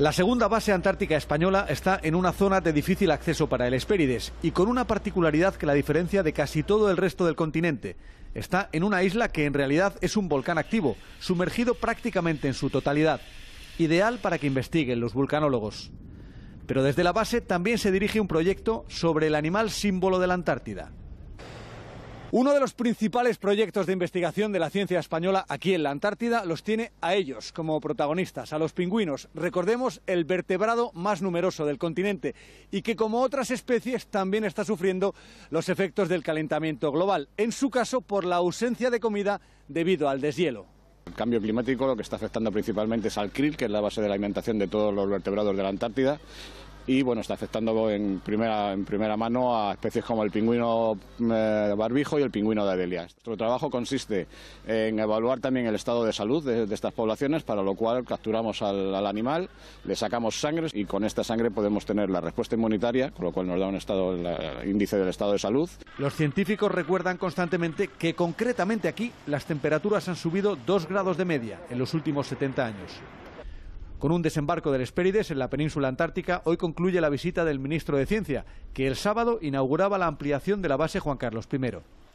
La segunda base antártica española está en una zona de difícil acceso para el Hespérides y con una particularidad que la diferencia de casi todo el resto del continente. Está en una isla que en realidad es un volcán activo, sumergido prácticamente en su totalidad, ideal para que investiguen los vulcanólogos. Pero desde la base también se dirige un proyecto sobre el animal símbolo de la Antártida. Uno de los principales proyectos de investigación de la ciencia española aquí en la Antártida los tiene a ellos como protagonistas, a los pingüinos. Recordemos el vertebrado más numeroso del continente y que como otras especies también está sufriendo los efectos del calentamiento global, en su caso por la ausencia de comida debido al deshielo. El cambio climático lo que está afectando principalmente es al krill, que es la base de la alimentación de todos los vertebrados de la Antártida, y bueno, está afectando en primera, mano a especies como el pingüino eh, barbijo y el pingüino de Adelia. Nuestro trabajo consiste en evaluar también el estado de salud de, estas poblaciones, para lo cual capturamos al, animal, le sacamos sangre y con esta sangre podemos tener la respuesta inmunitaria, con lo cual nos da un estado, índice del estado de salud. Los científicos recuerdan constantemente que concretamente aquí las temperaturas han subido 2 grados de media en los últimos 70 años. Con un desembarco del Hespérides en la península antártica, hoy concluye la visita del ministro de Ciencia, que el sábado inauguraba la ampliación de la base Juan Carlos I.